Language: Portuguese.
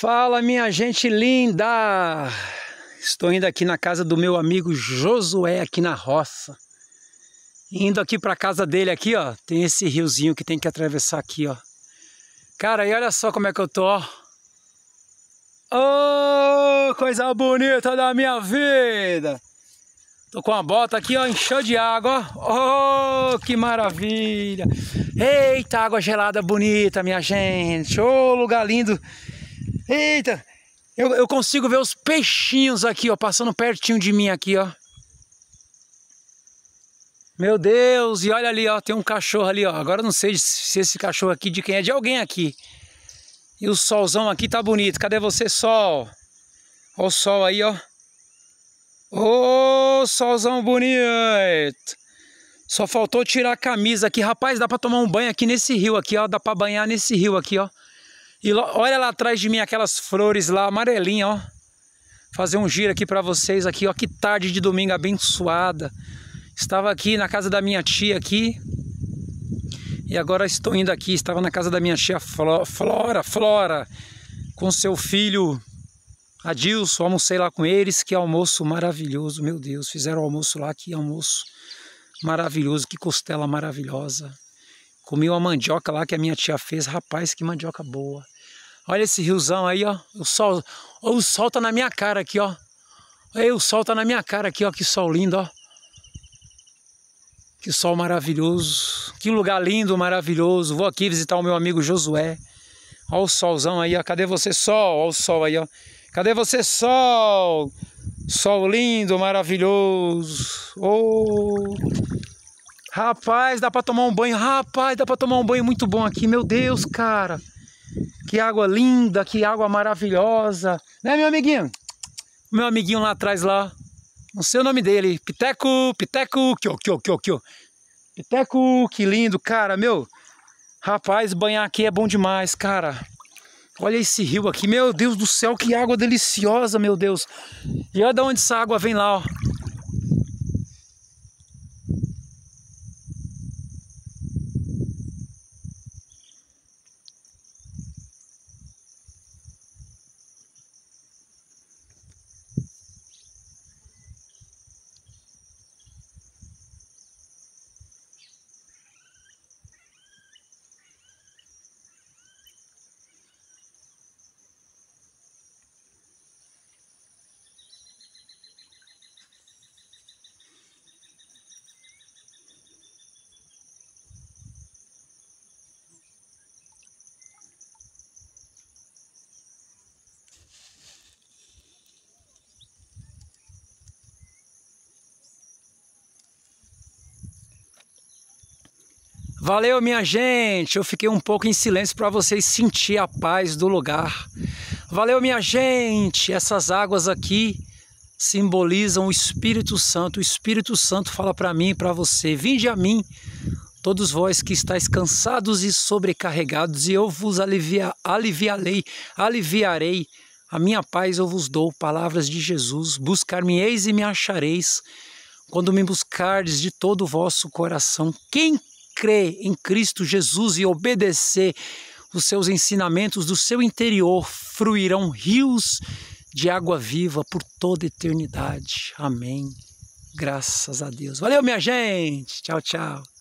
Fala, minha gente linda! Estou indo aqui na casa do meu amigo Josué, aqui na roça. Indo aqui para a casa dele aqui, ó. Tem esse riozinho que tem que atravessar aqui, ó. Cara, e olha só como é que eu tô, ó. Oh, coisa bonita da minha vida! Tô com a bota aqui, ó, encheu de água, ó. Oh, que maravilha! Eita, água gelada bonita, minha gente! Ô, oh, lugar lindo! Eita! Eu, eu consigo ver os peixinhos aqui, ó, passando pertinho de mim aqui, ó. Meu Deus, e olha ali, ó, tem um cachorro ali, ó. Agora eu não sei se esse cachorro aqui de quem é, de alguém aqui. E o solzão aqui tá bonito. Cadê você, sol? Ó o sol aí, ó. Ô, solzão bonito. Só faltou tirar a camisa aqui. Rapaz, dá pra tomar um banho aqui nesse rio aqui, ó. Dá pra banhar nesse rio aqui, ó. E olha lá atrás de mim aquelas flores lá, amarelinha, ó. Fazer um giro aqui para vocês aqui, ó. Que tarde de domingo abençoada. Estava aqui na casa da minha tia aqui. E agora estou indo aqui. Estava na casa da minha tia Flora, Flora, com seu filho Adilson. Almocei lá com eles. Que almoço maravilhoso, meu Deus. Fizeram almoço lá, que almoço maravilhoso, que costela maravilhosa. Comi uma mandioca lá que a minha tia fez. Rapaz, que mandioca boa. Olha esse riozão aí, ó. O sol, ó, o sol tá na minha cara aqui, ó. Aí o sol tá na minha cara aqui, ó. Que sol lindo, ó. Que sol maravilhoso. Que lugar lindo, maravilhoso. Vou aqui visitar o meu amigo Josué. Olha o solzão aí, ó. Cadê você, sol? Olha o sol aí, ó. Cadê você, sol? Sol lindo, maravilhoso. Oh. Rapaz, dá para tomar um banho. Rapaz, dá para tomar um banho muito bom aqui. Meu Deus, cara. Que água linda, que água maravilhosa. Né, meu amiguinho? Meu amiguinho lá atrás lá. Não sei o nome dele. Piteco, Piteco, que que que que Piteco, que lindo, cara, meu. Rapaz, banhar aqui é bom demais, cara. Olha esse rio aqui, meu Deus do céu, que água deliciosa, meu Deus. E olha de onde essa água vem lá, ó. Valeu, minha gente. Eu fiquei um pouco em silêncio para vocês sentir a paz do lugar. Valeu, minha gente. Essas águas aqui simbolizam o Espírito Santo. O Espírito Santo fala para mim e para você: Vinde a mim, todos vós que estáis cansados e sobrecarregados, e eu vos alivia, aliviarei, aliviarei. A minha paz eu vos dou, palavras de Jesus. Buscar-me-eis e me achareis, quando me buscardes de todo o vosso coração. Quem crer em Cristo Jesus e obedecer os seus ensinamentos, do seu interior fruirão rios de água viva por toda eternidade. Amém. Graças a Deus. Valeu, minha gente. Tchau, tchau.